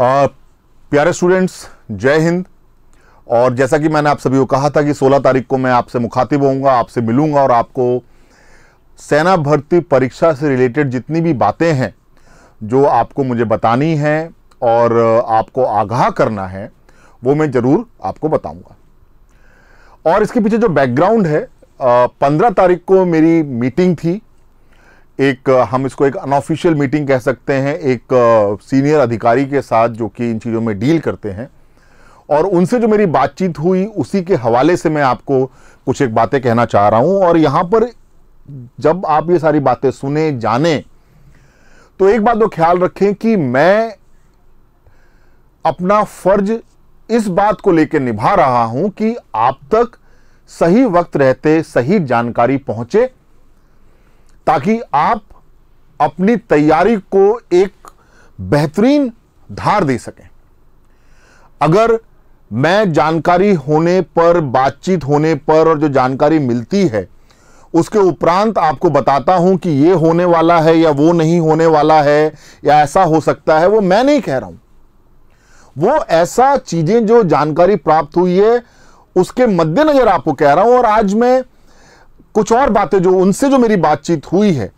आ, प्यारे स्टूडेंट्स जय हिंद और जैसा कि मैंने आप सभी को कहा था कि 16 तारीख को मैं आपसे मुखातिब होऊंगा आपसे मिलूंगा और आपको सेना भर्ती परीक्षा से रिलेटेड जितनी भी बातें हैं जो आपको मुझे बतानी हैं और आपको आगाह करना है वो मैं ज़रूर आपको बताऊंगा और इसके पीछे जो बैकग्राउंड है पंद्रह तारीख को मेरी मीटिंग थी एक हम इसको एक अनऑफिशियल मीटिंग कह सकते हैं एक सीनियर अधिकारी के साथ जो कि इन चीज़ों में डील करते हैं और उनसे जो मेरी बातचीत हुई उसी के हवाले से मैं आपको कुछ एक बातें कहना चाह रहा हूं और यहां पर जब आप ये सारी बातें सुने जाने तो एक बात तो ख्याल रखें कि मैं अपना फर्ज इस बात को लेकर निभा रहा हूं कि आप तक सही वक्त रहते सही जानकारी पहुंचे ताकि आप अपनी तैयारी को एक बेहतरीन धार दे सकें अगर मैं जानकारी होने पर बातचीत होने पर और जो जानकारी मिलती है उसके उपरांत आपको बताता हूं कि ये होने वाला है या वो नहीं होने वाला है या ऐसा हो सकता है वो मैं नहीं कह रहा हूं वो ऐसा चीज़ें जो जानकारी प्राप्त हुई है उसके मद्देनज़र आपको कह रहा हूं और आज मैं कुछ और बातें जो उनसे जो मेरी बातचीत हुई है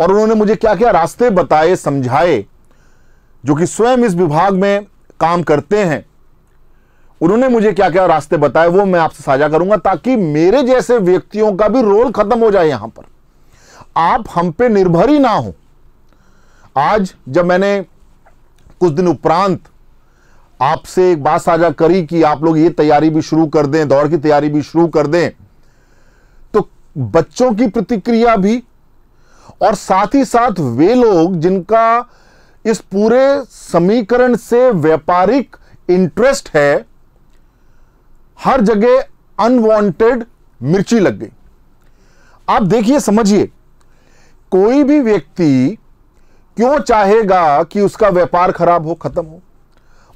और उन्होंने मुझे क्या क्या रास्ते बताए समझाए जो कि स्वयं इस विभाग में काम करते हैं उन्होंने मुझे क्या क्या रास्ते बताए वो मैं आपसे साझा करूंगा ताकि मेरे जैसे व्यक्तियों का भी रोल खत्म हो जाए यहां पर आप हम पे निर्भर ही ना हो आज जब मैंने कुछ दिन उपरांत आपसे एक बात साझा करी कि आप लोग ये तैयारी भी शुरू कर दें दौड़ की तैयारी भी शुरू कर दें बच्चों की प्रतिक्रिया भी और साथ ही साथ वे लोग जिनका इस पूरे समीकरण से व्यापारिक इंटरेस्ट है हर जगह अनवांटेड मिर्ची लग गई आप देखिए समझिए कोई भी व्यक्ति क्यों चाहेगा कि उसका व्यापार खराब हो खत्म हो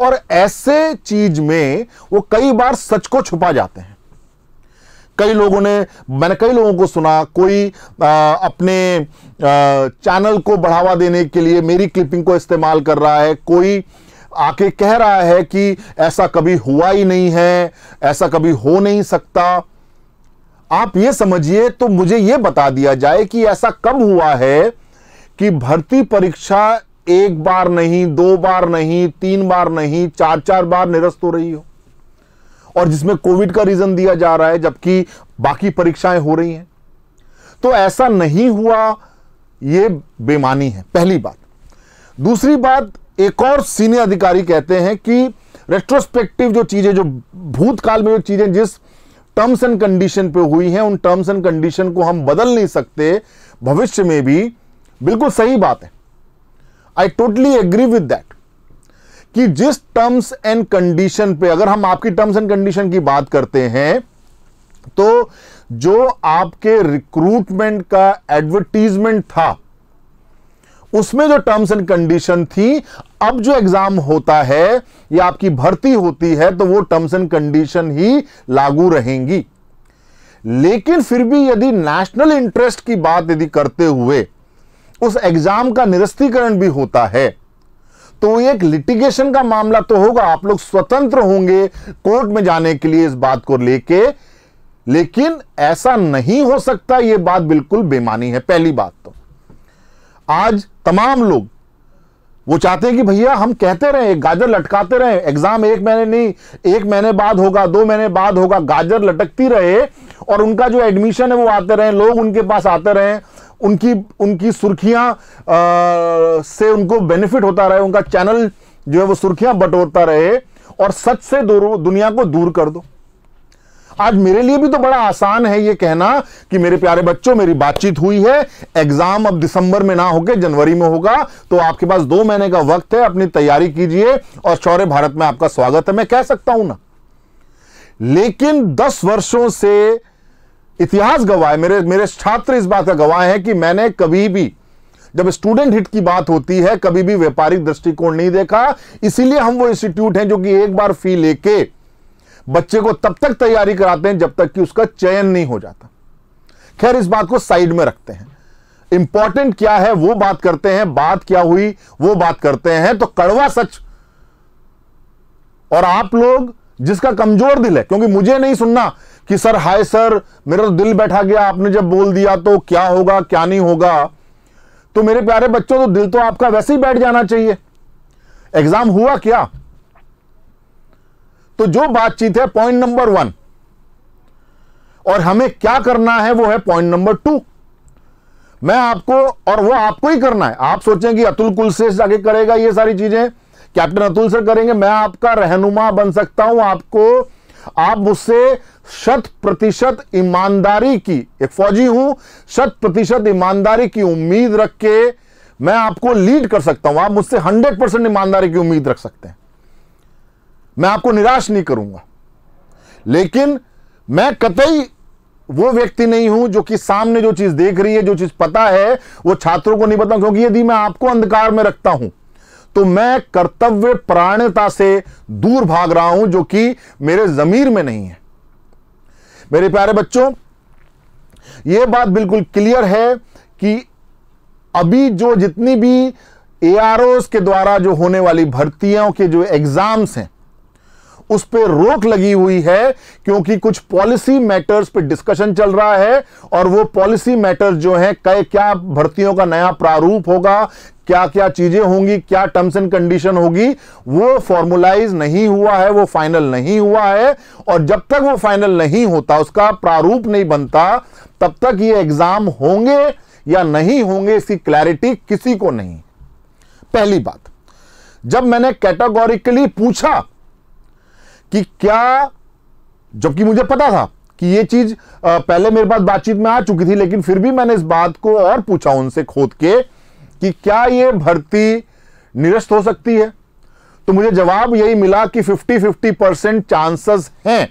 और ऐसे चीज में वो कई बार सच को छुपा जाते हैं कई लोगों ने मैंने कई लोगों को सुना कोई आ, अपने आ, चैनल को बढ़ावा देने के लिए मेरी क्लिपिंग को इस्तेमाल कर रहा है कोई आके कह रहा है कि ऐसा कभी हुआ ही नहीं है ऐसा कभी हो नहीं सकता आप ये समझिए तो मुझे ये बता दिया जाए कि ऐसा कब हुआ है कि भर्ती परीक्षा एक बार नहीं दो बार नहीं तीन बार नहीं चार चार बार निरस्त हो रही हो और जिसमें कोविड का रीजन दिया जा रहा है जबकि बाकी परीक्षाएं हो रही हैं तो ऐसा नहीं हुआ ये बेमानी है पहली बात दूसरी बात एक और सीनियर अधिकारी कहते हैं कि रेट्रोस्पेक्टिव जो चीज़ें जो भूतकाल में जो चीज़ें जिस टर्म्स एंड कंडीशन पे हुई हैं उन टर्म्स एंड कंडीशन को हम बदल नहीं सकते भविष्य में भी बिल्कुल सही बात है I totally agree with that कि जिस टर्म्स एंड कंडीशन पे अगर हम आपकी टर्म्स एंड कंडीशन की बात करते हैं तो जो आपके रिक्रूटमेंट का एडवर्टीजमेंट था उसमें जो टर्म्स एंड कंडीशन थी अब जो एग्जाम होता है या आपकी भर्ती होती है तो वो टर्म्स एंड कंडीशन ही लागू रहेंगी लेकिन फिर भी यदि नेशनल इंटरेस्ट की बात यदि करते हुए उस एग्जाम का निरस्तीकरण भी होता है तो एक लिटिगेशन का मामला तो होगा आप लोग स्वतंत्र होंगे कोर्ट में जाने के लिए इस बात को लेके लेकिन ऐसा नहीं हो सकता यह बात बिल्कुल बेमानी है पहली बात तो आज तमाम लोग वो चाहते हैं कि भैया हम कहते रहे गाजर लटकाते रहे एग्जाम एक महीने नहीं एक महीने बाद होगा दो महीने बाद होगा गाजर लटकती रहे और उनका जो एडमिशन है वो आते रहे लोग उनके पास आते रहे उनकी उनकी सुर्खियां से उनको बेनिफिट होता रहे उनका चैनल जो है वो सुर्खियां बटोरता रहे और सच से दूर दुनिया को दूर कर दो आज मेरे लिए भी तो बड़ा आसान है ये कहना कि मेरे प्यारे बच्चों मेरी बातचीत हुई है एग्जाम अब दिसंबर में ना होके जनवरी में होगा तो आपके पास दो महीने का वक्त है अपनी तैयारी कीजिए और शौर्य भारत में आपका स्वागत है मैं कह सकता हूं ना लेकिन दस वर्षों से इतिहास गवाह है मेरे मेरे छात्र इस बात का गवाह है कि मैंने कभी भी जब स्टूडेंट हिट की बात होती है कभी भी व्यापारिक दृष्टिकोण नहीं देखा इसीलिए हम वो इंस्टीट्यूट हैं जो कि एक बार फी लेके बच्चे को तब तक तैयारी कराते हैं जब तक कि उसका चयन नहीं हो जाता खैर इस बात को साइड में रखते हैं इंपॉर्टेंट क्या है वो बात करते हैं बात क्या हुई वो बात करते हैं तो कड़वा सच और आप लोग जिसका कमजोर दिल है क्योंकि मुझे नहीं सुनना कि सर हाय सर मेरा तो दिल बैठा गया आपने जब बोल दिया तो क्या होगा क्या नहीं होगा तो मेरे प्यारे बच्चों तो दिल तो आपका वैसे ही बैठ जाना चाहिए एग्जाम हुआ क्या तो जो बातचीत है पॉइंट नंबर वन और हमें क्या करना है वो है पॉइंट नंबर टू मैं आपको और वो आपको ही करना है आप सोचें कि अतुल कुल से आगे करेगा ये सारी चीजें कैप्टन अतुल सर करेंगे मैं आपका रहनुमा बन सकता हूं आपको आप मुझसे शत प्रतिशत ईमानदारी की एक फौजी हूं शत प्रतिशत ईमानदारी की उम्मीद रख के मैं आपको लीड कर सकता हूं आप मुझसे हंड्रेड परसेंट ईमानदारी की उम्मीद रख सकते हैं मैं आपको निराश नहीं करूंगा लेकिन मैं कतई वो व्यक्ति नहीं हूं जो कि सामने जो चीज देख रही है जो चीज पता है वो छात्रों को नहीं बताऊं क्योंकि यदि मैं आपको अंधकार में रखता हूं तो मैं कर्तव्य प्राणता से दूर भाग रहा हूं जो कि मेरे जमीर में नहीं है मेरे प्यारे बच्चों यह बात बिल्कुल क्लियर है कि अभी जो जितनी भी ए के द्वारा जो होने वाली भर्तियों के जो एग्जाम्स हैं उस पर रोक लगी हुई है क्योंकि कुछ पॉलिसी मैटर्स पे डिस्कशन चल रहा है और वो पॉलिसी मैटर्स जो है कई क्या भर्तियों का नया प्रारूप होगा क्या क्या चीजें होंगी क्या टर्म्स एंड कंडीशन होगी वो फॉर्मुलाइज नहीं हुआ है वो फाइनल नहीं हुआ है और जब तक वो फाइनल नहीं होता उसका प्रारूप नहीं बनता तब तक ये एग्जाम होंगे या नहीं होंगे इसकी क्लैरिटी किसी को नहीं पहली बात जब मैंने कैटेगोरिकली पूछा कि क्या जबकि मुझे पता था कि ये चीज पहले मेरे पास बातचीत में आ चुकी थी लेकिन फिर भी मैंने इस बात को और पूछा उनसे खोद के कि क्या यह भर्ती निरस्त हो सकती है तो मुझे जवाब यही मिला कि 50-50 परसेंट चांसेस हैं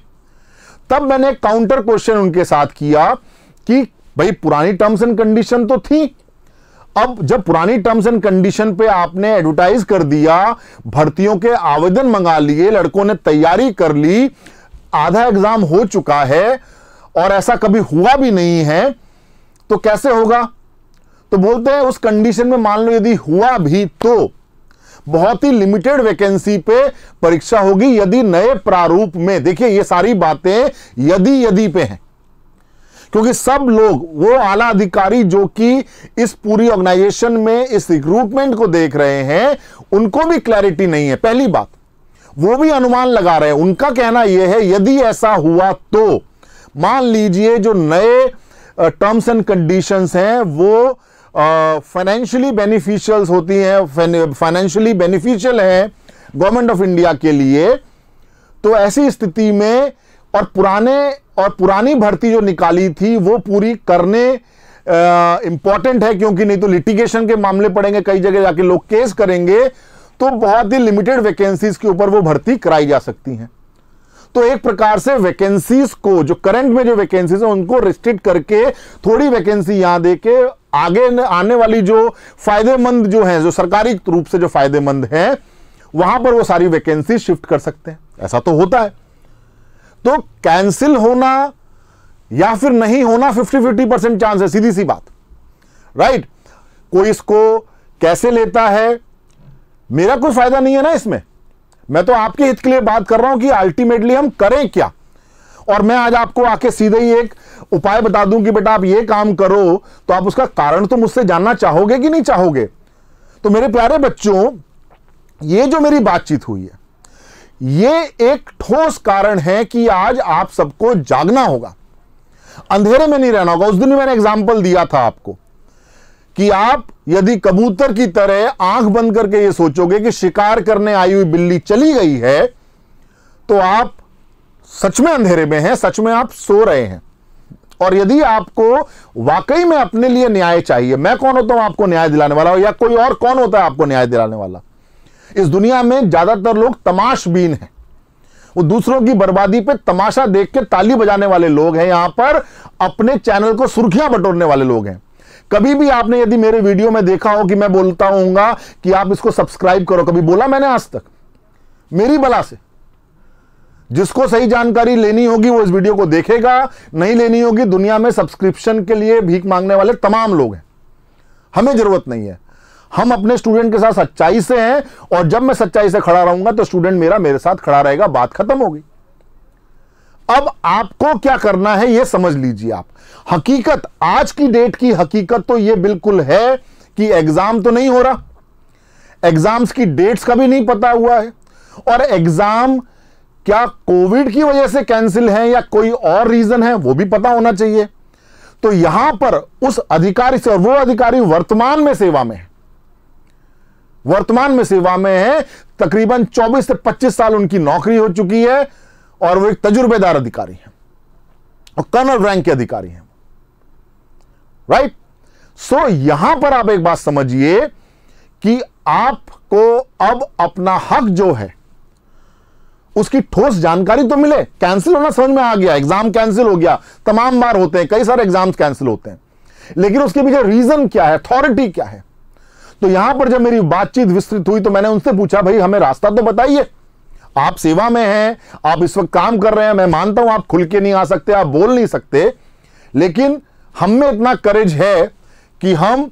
तब मैंने काउंटर क्वेश्चन उनके साथ किया कि भाई पुरानी टर्म्स एंड कंडीशन तो थी अब जब पुरानी टर्म्स एंड कंडीशन पे आपने एडवर्टाइज कर दिया भर्तियों के आवेदन मंगा लिए लड़कों ने तैयारी कर ली आधा एग्जाम हो चुका है और ऐसा कभी हुआ भी नहीं है तो कैसे होगा तो बोलते हैं उस कंडीशन में मान लो यदि हुआ भी तो बहुत ही लिमिटेड वैकेंसी पे परीक्षा होगी यदि नए प्रारूप में देखिए ये सारी बातें यदि यदि पे हैं क्योंकि सब लोग वो आला अधिकारी जो कि इस पूरी ऑर्गेनाइजेशन में इस रिक्रूटमेंट को देख रहे हैं उनको भी क्लैरिटी नहीं है पहली बात वो भी अनुमान लगा रहे हैं उनका कहना यह है यदि ऐसा हुआ तो मान लीजिए जो नए टर्म्स एंड कंडीशंस हैं वो फाइनेंशियली बेनिफिशियल होती हैं फाइनेंशियली बेनिफिशियल हैं गवर्नमेंट ऑफ इंडिया के लिए तो ऐसी स्थिति में और पुराने और पुरानी भर्ती जो निकाली थी वो पूरी करने इंपॉर्टेंट है क्योंकि नहीं तो लिटिगेशन के मामले पड़ेंगे कई जगह जाके लोग केस करेंगे तो बहुत ही लिमिटेड वैकेंसीज के ऊपर वो भर्ती कराई जा सकती हैं तो एक प्रकार से वैकेंसीज को जो करंट में जो वैकेंसीज है उनको रिस्ट्रिक्ट करके थोड़ी वैकेंसी यहां देके आगे आने वाली जो फायदेमंद जो है जो सरकारी रूप से जो फायदेमंद है वहां पर वो सारी वैकेंसी शिफ्ट कर सकते हैं ऐसा तो होता है तो कैंसिल होना या फिर नहीं होना फिफ्टी फिफ्टी परसेंट चांस है सीधी सी बात राइट कोई इसको कैसे लेता है मेरा कोई फायदा नहीं है ना इसमें मैं तो आपके हित के लिए बात कर रहा हूं कि अल्टीमेटली हम करें क्या और मैं आज आपको आके सीधे ही एक उपाय बता दूं कि बेटा आप ये काम करो तो आप उसका कारण तो मुझसे जानना चाहोगे कि नहीं चाहोगे तो मेरे प्यारे बच्चों ये जो मेरी बातचीत हुई है ये एक ठोस कारण है कि आज आप सबको जागना होगा अंधेरे में नहीं रहना होगा उस दिन मैंने एग्जाम्पल दिया था आपको कि आप यदि कबूतर की तरह आंख बंद करके ये सोचोगे कि शिकार करने आई हुई बिल्ली चली गई है तो आप सच में अंधेरे में हैं सच में आप सो रहे हैं और यदि आपको वाकई में अपने लिए न्याय चाहिए मैं कौन होता हूं आपको न्याय दिलाने वाला या कोई और कौन होता है आपको न्याय दिलाने वाला इस दुनिया में ज्यादातर लोग तमाशबीन हैं वो दूसरों की बर्बादी पे तमाशा देख के ताली बजाने वाले लोग हैं यहां पर अपने चैनल को सुर्खियां बटोरने वाले लोग हैं कभी भी आपने यदि मेरे वीडियो में देखा हो कि मैं बोलता हूंगा कि आप इसको सब्सक्राइब करो कभी बोला मैंने आज तक मेरी बला से जिसको सही जानकारी लेनी होगी वो इस वीडियो को देखेगा नहीं लेनी होगी दुनिया में सब्सक्रिप्शन के लिए भीख मांगने वाले तमाम लोग हैं हमें जरूरत नहीं है हम अपने स्टूडेंट के साथ सच्चाई से हैं और जब मैं सच्चाई से खड़ा रहूंगा तो स्टूडेंट मेरा मेरे साथ खड़ा रहेगा बात खत्म होगी अब आपको क्या करना है ये समझ लीजिए आप हकीकत आज की डेट की हकीकत तो ये बिल्कुल है कि एग्जाम तो नहीं हो रहा एग्जाम्स की डेट्स का भी नहीं पता हुआ है और एग्जाम क्या कोविड की वजह से कैंसिल है या कोई और रीजन है वो भी पता होना चाहिए तो यहां पर उस अधिकारी से और वो अधिकारी वर्तमान में सेवा में है वर्तमान में सेवा में है तकरीबन 24 से 25 साल उनकी नौकरी हो चुकी है और वो एक तजुर्बेदार अधिकारी हैं और कर्नल रैंक के अधिकारी हैं राइट सो so, यहां पर आप एक बात समझिए कि आपको अब अपना हक जो है उसकी ठोस जानकारी तो मिले कैंसिल होना समझ में आ गया एग्जाम कैंसिल हो गया तमाम बार होते हैं कई सारे एग्जाम्स कैंसिल होते हैं लेकिन उसके पीछे रीजन क्या है अथॉरिटी क्या है तो यहां पर जब मेरी बातचीत विस्तृत हुई तो मैंने उनसे पूछा भाई हमें रास्ता तो बताइए आप सेवा में हैं आप इस वक्त काम कर रहे हैं मैं मानता हूं आप खुल के नहीं आ सकते आप बोल नहीं सकते लेकिन हम में इतना करेज है कि हम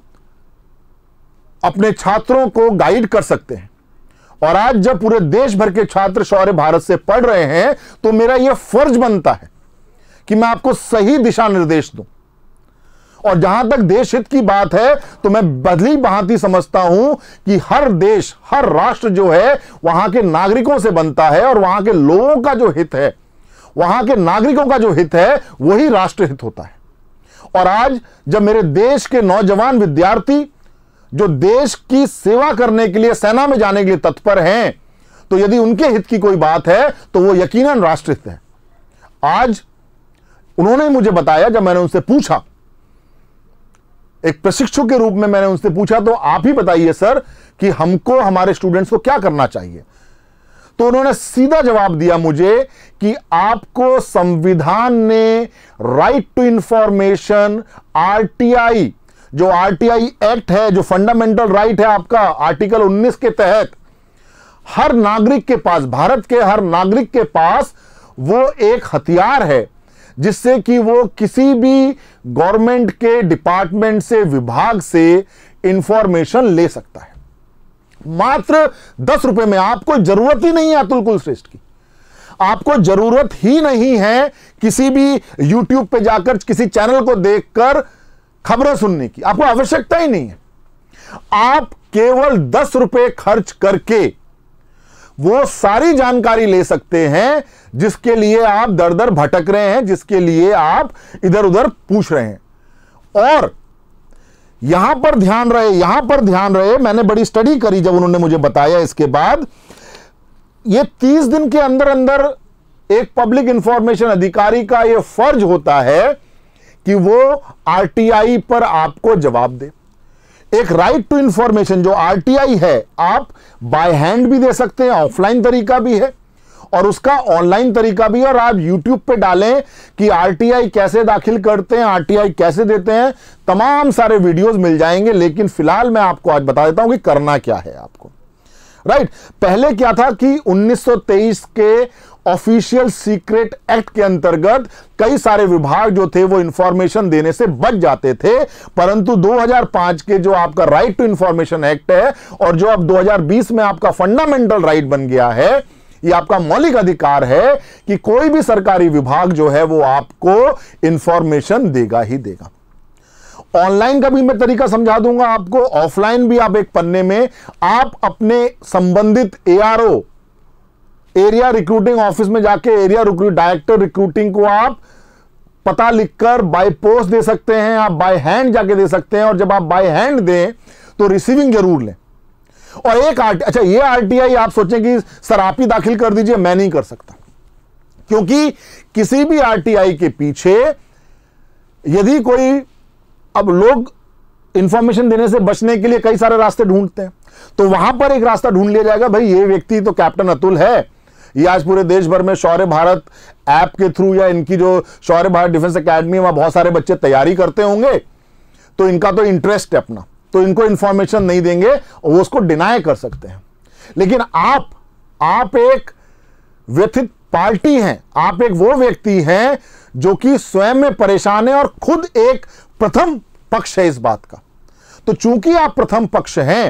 अपने छात्रों को गाइड कर सकते हैं और आज जब पूरे देश भर के छात्र शौर्य भारत से पढ़ रहे हैं तो मेरा यह फर्ज बनता है कि मैं आपको सही दिशा निर्देश दूं और जहां तक देश हित की बात है तो मैं बदली भांति समझता हूं कि हर देश हर राष्ट्र जो है वहां के नागरिकों से बनता है और वहां के लोगों का जो हित है वहां के नागरिकों का जो हित है वही राष्ट्र हित होता है और आज जब मेरे देश के नौजवान विद्यार्थी जो देश की सेवा करने के लिए सेना में जाने के लिए तत्पर हैं तो यदि उनके हित की कोई बात है तो वो यकीनन राष्ट्रहित है आज उन्होंने मुझे बताया जब मैंने उनसे पूछा एक प्रशिक्षु के रूप में मैंने उनसे पूछा तो आप ही बताइए सर कि हमको हमारे स्टूडेंट्स को क्या करना चाहिए तो उन्होंने सीधा जवाब दिया मुझे कि आपको संविधान ने राइट टू इंफॉर्मेशन आरटीआई जो आरटीआई एक्ट है जो फंडामेंटल राइट है आपका आर्टिकल 19 के तहत हर नागरिक के पास भारत के हर नागरिक के पास वो एक हथियार है जिससे कि वो किसी भी गवर्नमेंट के डिपार्टमेंट से विभाग से इंफॉर्मेशन ले सकता है मात्र दस रुपए में आपको जरूरत ही नहीं है अतुल कुलश्रेष्ठ की आपको जरूरत ही नहीं है किसी भी यूट्यूब पे जाकर किसी चैनल को देखकर खबरें सुनने की आपको आवश्यकता ही नहीं है आप केवल दस रुपए खर्च करके वो सारी जानकारी ले सकते हैं जिसके लिए आप दर दर भटक रहे हैं जिसके लिए आप इधर उधर पूछ रहे हैं और यहां पर ध्यान रहे यहां पर ध्यान रहे मैंने बड़ी स्टडी करी जब उन्होंने मुझे बताया इसके बाद ये तीस दिन के अंदर अंदर एक पब्लिक इंफॉर्मेशन अधिकारी का यह फर्ज होता है कि वो आरटीआई पर आपको जवाब दे एक राइट टू इंफॉर्मेशन जो आरटीआई है आप बाय हैंड भी दे सकते हैं ऑफलाइन तरीका भी है और उसका ऑनलाइन तरीका भी है और आप यूट्यूब पे डालें कि आरटीआई कैसे दाखिल करते हैं आरटीआई कैसे देते हैं तमाम सारे वीडियोस मिल जाएंगे लेकिन फिलहाल मैं आपको आज बता देता हूं कि करना क्या है आपको राइट पहले क्या था कि 1923 के ऑफिशियल सीक्रेट एक्ट के अंतर्गत कई सारे विभाग जो थे वो इंफॉर्मेशन देने से बच जाते थे परंतु 2005 के जो आपका राइट टू इंफॉर्मेशन एक्ट है और जो अब 2020 में आपका फंडामेंटल राइट बन गया है ये आपका मौलिक अधिकार है कि कोई भी सरकारी विभाग जो है वो आपको इंफॉर्मेशन देगा ही देगा ऑनलाइन का भी मैं तरीका समझा दूंगा आपको ऑफलाइन भी आप एक पन्ने में आप अपने संबंधित एआरओ एरिया रिक्रूटिंग ऑफिस में जाके एरिया डायरेक्टर रिक्रूटिंग को आप पता लिखकर बाय पोस्ट दे सकते हैं आप बाय हैंड जाके दे सकते हैं और जब आप बाय हैंड दें तो रिसीविंग जरूर लें और एक आर अच्छा ये आरटीआई आप सोचें कि सर आप ही दाखिल कर दीजिए मैं नहीं कर सकता क्योंकि किसी भी आरटीआई के पीछे यदि कोई अब लोग इंफॉर्मेशन देने से बचने के लिए कई सारे रास्ते ढूंढते हैं तो वहां पर एक रास्ता ढूंढ लिया जाएगा भाई ये व्यक्ति तो कैप्टन अतुल है ये आज पूरे देश भर में शौर्य भारत ऐप के थ्रू या इनकी जो शौर्य भारत डिफेंस अकेडमी वहां बहुत सारे बच्चे तैयारी करते होंगे तो इनका तो इंटरेस्ट है अपना तो इनको इंफॉर्मेशन नहीं देंगे और उसको डिनाय कर सकते हैं लेकिन आप आप एक व्यथित पार्टी हैं आप एक वो व्यक्ति हैं जो कि स्वयं में परेशान है और खुद एक प्रथम पक्ष है इस बात का तो चूंकि आप प्रथम पक्ष हैं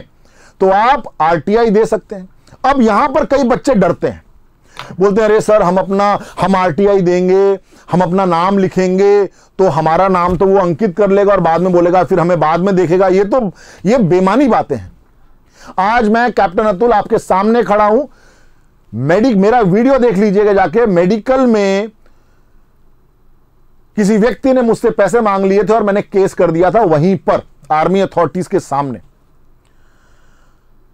तो आप आरटीआई दे सकते हैं अब यहां पर कई बच्चे डरते हैं बोलते हैं अरे सर हम अपना हम आरटीआई देंगे हम अपना नाम लिखेंगे तो हमारा नाम तो वो अंकित कर लेगा और बाद में बोलेगा फिर हमें बाद में देखेगा ये तो ये बेमानी बातें हैं आज मैं कैप्टन अतुल आपके सामने खड़ा हूं मेडिक मेरा वीडियो देख लीजिएगा जाके मेडिकल में किसी व्यक्ति ने मुझसे पैसे मांग लिए थे और मैंने केस कर दिया था वहीं पर आर्मी अथॉरिटीज के सामने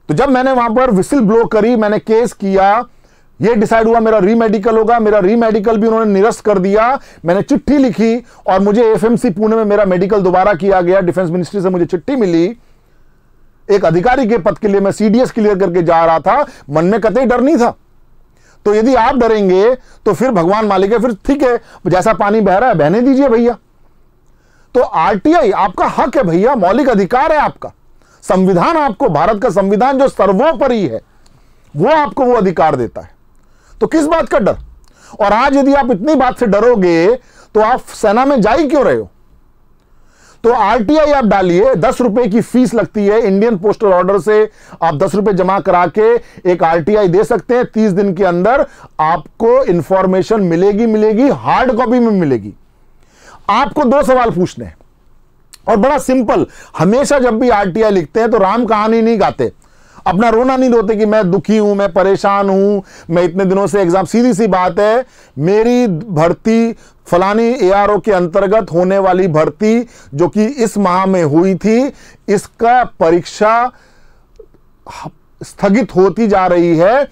तो जब मैंने वहां पर विसिल ब्लो करी मैंने केस किया ये डिसाइड हुआ मेरा रीमेडिकल होगा मेरा रीमेडिकल भी उन्होंने निरस्त कर दिया मैंने चिट्ठी लिखी और मुझे एफएमसी पुणे में मेरा मेडिकल दोबारा किया गया डिफेंस मिनिस्ट्री से मुझे चिट्ठी मिली एक अधिकारी के पद के लिए मैं सीडीएस क्लियर करके जा रहा था मन में कतई डर नहीं था तो यदि आप डरेंगे तो फिर भगवान मालिक है फिर ठीक है जैसा पानी बह रहा है बहने दीजिए भैया तो आरटीआई आपका हक है भैया मौलिक अधिकार है आपका संविधान आपको भारत का संविधान जो सर्वोपरि है वो आपको वो अधिकार देता है तो किस बात का डर और आज यदि आप इतनी बात से डरोगे तो आप सेना में जा ही क्यों रहे हो तो आरटीआई आप डालिए दस रुपए की फीस लगती है इंडियन पोस्टल ऑर्डर से आप दस रुपए जमा करा के एक आरटीआई दे सकते हैं तीस दिन के अंदर आपको इंफॉर्मेशन मिलेगी मिलेगी हार्ड कॉपी में मिलेगी आपको दो सवाल पूछने हैं और बड़ा सिंपल हमेशा जब भी आरटीआई लिखते हैं तो राम कहानी नहीं गाते अपना रोना नहीं रोते कि मैं दुखी हूं मैं परेशान हूं मैं इतने दिनों से एग्जाम सीधी सी बात है मेरी भर्ती फलानी ए के अंतर्गत होने वाली भर्ती जो कि इस माह में हुई थी इसका परीक्षा स्थगित होती जा रही है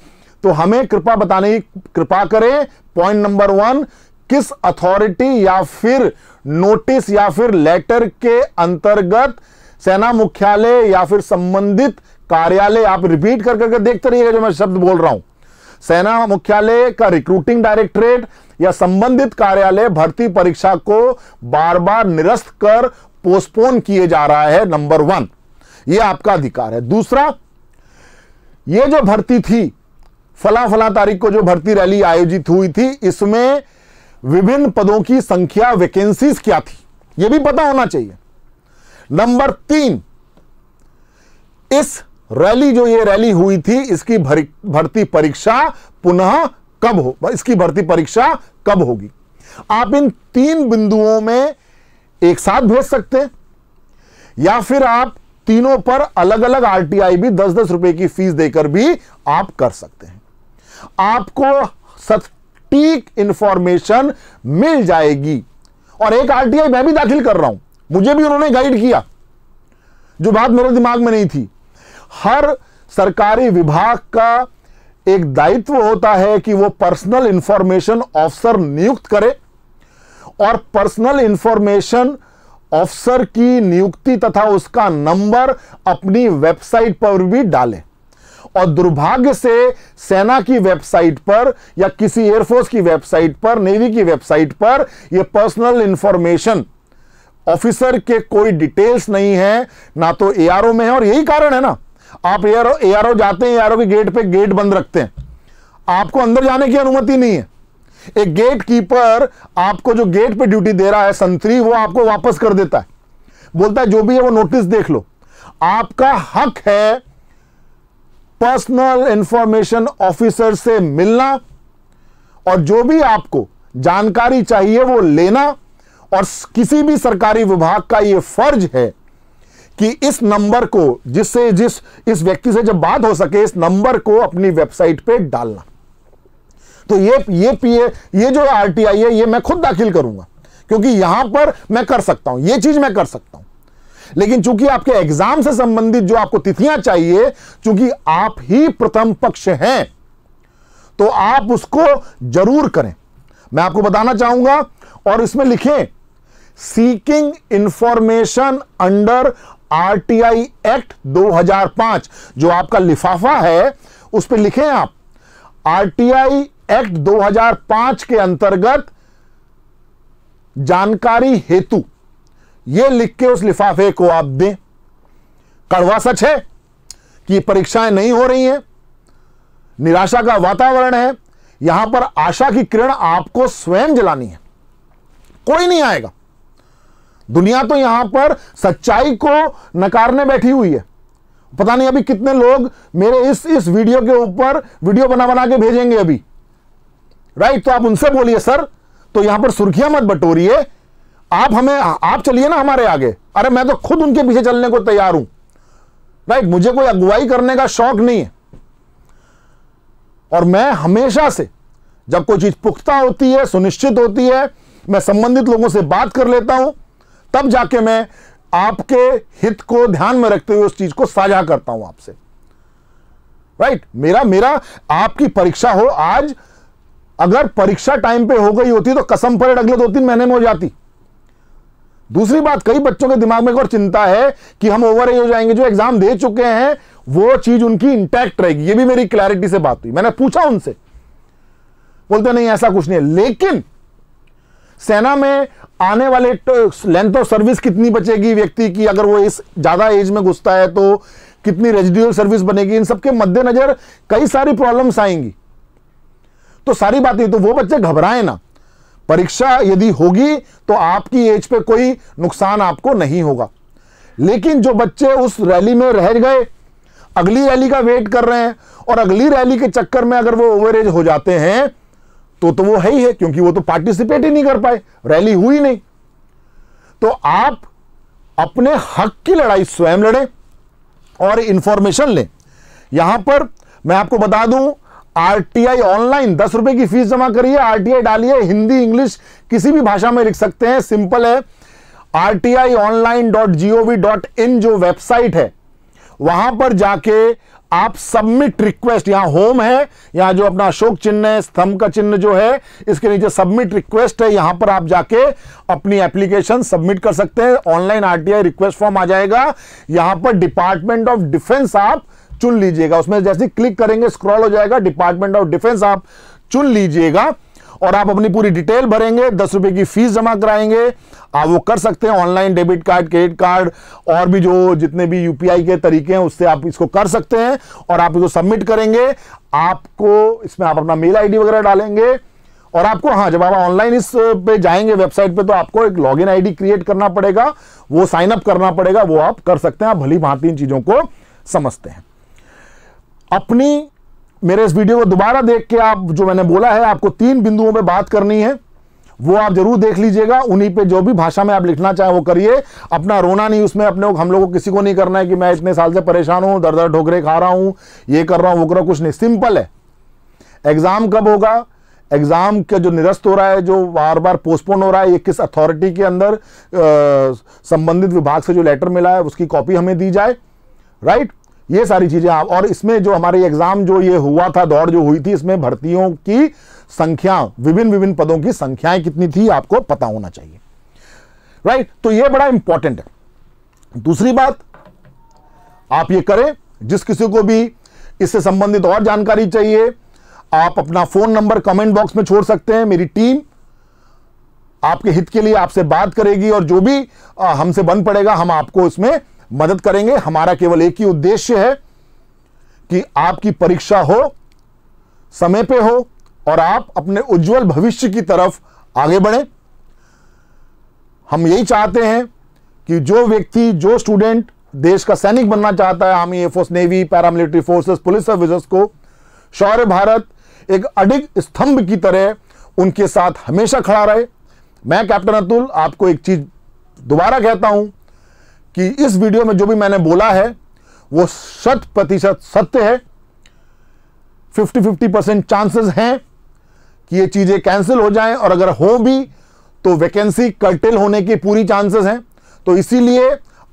तो हमें कृपा बताने की कृपा करें पॉइंट नंबर वन किस अथॉरिटी या फिर नोटिस या फिर लेटर के अंतर्गत सेना मुख्यालय या फिर संबंधित कार्यालय आप रिपीट कर करके देखते रहिएगा जो मैं शब्द बोल रहा हूं सेना मुख्यालय का रिक्रूटिंग डायरेक्टरेट या संबंधित कार्यालय भर्ती परीक्षा को बार बार निरस्त कर पोस्टपोन किए जा रहा है नंबर वन ये आपका अधिकार है दूसरा ये जो भर्ती थी फला फला तारीख को जो भर्ती रैली आयोजित हुई थी इसमें विभिन्न पदों की संख्या वैकेंसीज क्या थी यह भी पता होना चाहिए नंबर तीन इस रैली जो ये रैली हुई थी इसकी भर्ती परीक्षा पुनः कब हो इसकी भर्ती परीक्षा कब होगी आप इन तीन बिंदुओं में एक साथ भेज सकते हैं या फिर आप तीनों पर अलग अलग आरटीआई भी दस दस रुपए की फीस देकर भी आप कर सकते हैं आपको सटीक इंफॉर्मेशन मिल जाएगी और एक आरटीआई मैं भी दाखिल कर रहा हूं मुझे भी उन्होंने गाइड किया जो बात मेरे दिमाग में नहीं थी हर सरकारी विभाग का एक दायित्व होता है कि वो पर्सनल इंफॉर्मेशन ऑफिसर नियुक्त करे और पर्सनल इंफॉर्मेशन ऑफिसर की नियुक्ति तथा उसका नंबर अपनी वेबसाइट पर भी डालें और दुर्भाग्य से सेना की वेबसाइट पर या किसी एयरफोर्स की वेबसाइट पर नेवी की वेबसाइट पर यह पर्सनल इंफॉर्मेशन ऑफिसर के कोई डिटेल्स नहीं है ना तो एआरओ में है और यही कारण है ना आप एआरओ एआरओ जाते हैं ए के गेट पे गेट बंद रखते हैं आपको अंदर जाने की अनुमति नहीं है एक गेट कीपर आपको जो गेट पे ड्यूटी दे रहा है संतरी वो आपको वापस कर देता है बोलता है जो भी है वो नोटिस देख लो आपका हक है पर्सनल इंफॉर्मेशन ऑफिसर से मिलना और जो भी आपको जानकारी चाहिए वो लेना और किसी भी सरकारी विभाग का ये फर्ज है कि इस नंबर को जिससे जिस इस व्यक्ति से जब बात हो सके इस नंबर को अपनी वेबसाइट पे डालना तो ये ये पीए ये जो आरटीआई है ये मैं खुद दाखिल करूंगा क्योंकि यहां पर मैं कर सकता हूं ये चीज मैं कर सकता हूं लेकिन चूंकि आपके एग्जाम से संबंधित जो आपको तिथियां चाहिए चूंकि आप ही प्रथम पक्ष हैं तो आप उसको जरूर करें मैं आपको बताना चाहूंगा और इसमें लिखें seeking information under RTI act 2005 जो आपका लिफाफा है उस पर लिखें आप आरटीआई एक्ट 2005 के अंतर्गत जानकारी हेतु यह लिख के उस लिफाफे को आप दें कड़वा सच है कि परीक्षाएं नहीं हो रही हैं निराशा का वातावरण है यहां पर आशा की किरण आपको स्वयं जलानी है कोई नहीं आएगा दुनिया तो यहां पर सच्चाई को नकारने बैठी हुई है पता नहीं अभी कितने लोग मेरे इस इस वीडियो के ऊपर वीडियो बना बना के भेजेंगे अभी राइट तो आप उनसे बोलिए सर तो यहां पर सुर्खियां मत बटोरिए आप हमें आप चलिए ना हमारे आगे अरे मैं तो खुद उनके पीछे चलने को तैयार हूं राइट मुझे कोई अगुवाई करने का शौक नहीं है और मैं हमेशा से जब कोई चीज पुख्ता होती है सुनिश्चित होती है मैं संबंधित लोगों से बात कर लेता हूं तब जाके मैं आपके हित को ध्यान में रखते हुए उस चीज को साझा करता हूं आपसे राइट right? मेरा मेरा आपकी परीक्षा हो आज अगर परीक्षा टाइम पे हो गई होती तो कसम पर अगले दो तीन महीने में हो जाती दूसरी बात कई बच्चों के दिमाग में एक और चिंता है कि हम ओवर एज हो जाएंगे जो एग्जाम दे चुके हैं वो चीज उनकी इंटैक्ट रहेगी ये भी मेरी क्लैरिटी से बात हुई मैंने पूछा उनसे बोलते नहीं ऐसा कुछ नहीं है लेकिन सेना में आने वाले लेंथ ऑफ सर्विस कितनी बचेगी व्यक्ति की अगर वो इस ज़्यादा एज में घुसता है तो कितनी रेजिडुअल सर्विस बनेगी इन सबके मद्देनज़र कई सारी प्रॉब्लम्स आएंगी तो सारी बातें तो वो बच्चे घबराए ना परीक्षा यदि होगी तो आपकी एज पे कोई नुकसान आपको नहीं होगा लेकिन जो बच्चे उस रैली में रह गए अगली रैली का वेट कर रहे हैं और अगली रैली के चक्कर में अगर वो ओवर एज हो जाते हैं तो तो वो है ही है क्योंकि वो तो पार्टिसिपेट ही नहीं कर पाए रैली हुई नहीं तो आप अपने हक की लड़ाई स्वयं लड़े और इंफॉर्मेशन लें यहां पर मैं आपको बता दूं आरटीआई ऑनलाइन दस रुपए की फीस जमा करिए आरटीआई डालिए हिंदी इंग्लिश किसी भी भाषा में लिख सकते हैं सिंपल है RTI online dot G O V dot in जो वेबसाइट है वहां पर जाके आप सबमिट रिक्वेस्ट यहां होम है यहां जो अपना अशोक चिन्ह है स्तंभ का चिन्ह जो है इसके नीचे सबमिट रिक्वेस्ट है यहां पर आप जाके अपनी एप्लीकेशन सबमिट कर सकते हैं ऑनलाइन आरटीआई रिक्वेस्ट फॉर्म आ जाएगा यहां पर डिपार्टमेंट ऑफ डिफेंस आप चुन लीजिएगा उसमें जैसे क्लिक करेंगे स्क्रॉल हो जाएगा डिपार्टमेंट ऑफ डिफेंस आप चुन लीजिएगा और आप अपनी पूरी डिटेल भरेंगे दस रुपए की फीस जमा कराएंगे आप वो कर सकते हैं online debit card credit card और भी जो जितने भी यूपीआई के तरीके हैं उससे आप इसको कर सकते हैं और आप इसको सबमिट करेंगे आपको इसमें आप अपना मेल आईडी वगैरह डालेंगे और आपको हाँ जब आप ऑनलाइन इस पे जाएंगे वेबसाइट पे तो आपको एक लॉगिन आईडी क्रिएट करना पड़ेगा वो साइन अप करना पड़ेगा वो आप कर सकते हैं आप भली भांति इन चीज़ों को समझते हैं अपनी मेरे इस वीडियो को दोबारा देख के आप जो मैंने बोला है आपको तीन बिंदुओं पे बात करनी है वो आप जरूर देख लीजिएगा उन्हीं पे जो भी भाषा में आप लिखना चाहे वो करिए अपना रोना नहीं उसमें अपने हम लोगों को किसी को नहीं करना है कि मैं इतने साल से परेशान हूं दर दर ढोकरे खा रहा हूं ये कर रहा हूं वो कर रहा हूं कुछ नहीं सिंपल है एग्जाम कब होगा एग्ज़ाम का जो निरस्त हो रहा है जो बार बार पोस्टपोन हो रहा है ये किस अथॉरिटी के अंदर संबंधित विभाग से जो लेटर मिला है उसकी कॉपी हमें दी जाए राइट ये सारी चीज़ें आप और इसमें जो हमारे एग्ज़ाम जो ये हुआ था दौड़ जो हुई थी इसमें भर्तियों की संख्या विभिन्न विभिन्न पदों की संख्याएं कितनी थी आपको पता होना चाहिए राइट तो ये बड़ा इंपॉर्टेंट है दूसरी बात आप ये करें जिस किसी को भी इससे संबंधित और जानकारी चाहिए आप अपना फोन नंबर कमेंट बॉक्स में छोड़ सकते हैं मेरी टीम आपके हित के लिए आपसे बात करेगी और जो भी हमसे बन पड़ेगा हम आपको इसमें मदद करेंगे हमारा केवल एक ही उद्देश्य है कि आपकी परीक्षा हो समय पे हो और आप अपने उज्जवल भविष्य की तरफ आगे बढ़े हम यही चाहते हैं कि जो व्यक्ति जो स्टूडेंट देश का सैनिक बनना चाहता है army air force navy paramilitary forces police services को शौर्य भारत एक अडिग स्तंभ की तरह उनके साथ हमेशा खड़ा रहे मैं कैप्टन अतुल आपको एक चीज़ दोबारा कहता हूं कि इस वीडियो में जो भी मैंने बोला है वो शत प्रतिशत सत्य है फिफ्टी फिफ्टी परसेंट चांसेस हैं कि ये चीज़ें कैंसिल हो जाएं और अगर हो भी तो वैकेंसी कर्टेल होने की पूरी चांसेस हैं तो इसीलिए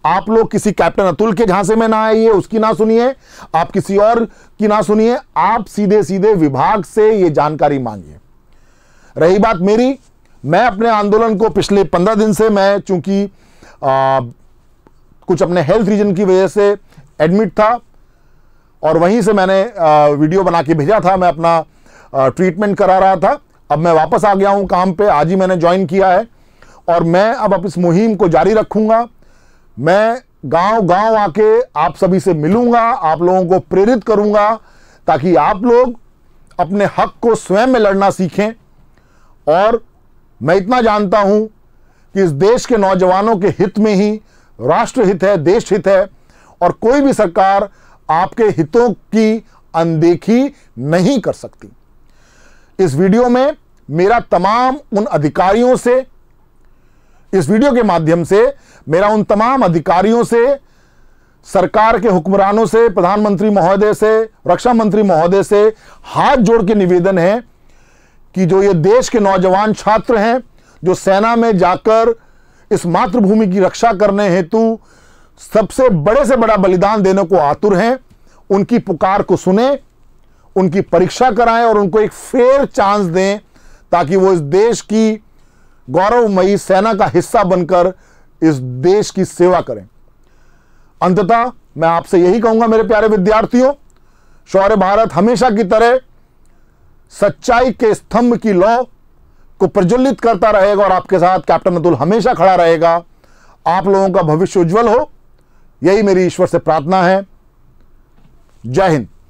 आप लोग किसी कैप्टन अतुल के झांसे में ना आइए उसकी ना सुनिए आप किसी और की ना सुनिए आप सीधे सीधे विभाग से ये जानकारी मांगिए रही बात मेरी मैं अपने आंदोलन को पिछले पंद्रह दिन से मैं चूंकि कुछ अपने हेल्थ रीजन की वजह से एडमिट था और वहीं से मैंने वीडियो बना के भेजा था मैं अपना ट्रीटमेंट करा रहा था अब मैं वापस आ गया हूँ काम पे आज ही मैंने ज्वाइन किया है और मैं अब अब इस मुहिम को जारी रखूँगा मैं गांव गांव आके आप सभी से मिलूँगा आप लोगों को प्रेरित करूँगा ताकि आप लोग अपने हक को स्वयं में लड़ना सीखें और मैं इतना जानता हूँ कि इस देश के नौजवानों के हित में ही राष्ट्र हित है देश हित है और कोई भी सरकार आपके हितों की अनदेखी नहीं कर सकती इस वीडियो में मेरा तमाम उन अधिकारियों से इस वीडियो के माध्यम से मेरा उन तमाम अधिकारियों से सरकार के हुक्मरानों से प्रधानमंत्री महोदय से रक्षा मंत्री महोदय से हाथ जोड़ के निवेदन है कि जो ये देश के नौजवान छात्र हैं जो सेना में जाकर इस मातृभूमि की रक्षा करने हेतु सबसे बड़े से बड़ा बलिदान देने को आतुर हैं उनकी पुकार को सुने उनकी परीक्षा कराएं और उनको एक फेयर चांस दें ताकि वो इस देश की गौरवमयी सेना का हिस्सा बनकर इस देश की सेवा करें अंततः मैं आपसे यही कहूंगा मेरे प्यारे विद्यार्थियों शौर्य भारत हमेशा की तरह सच्चाई के स्तंभ की लौ को प्रज्वलित करता रहेगा और आपके साथ कैप्टन अतुल हमेशा खड़ा रहेगा आप लोगों का भविष्य उज्जवल हो यही मेरी ईश्वर से प्रार्थना है जय हिंद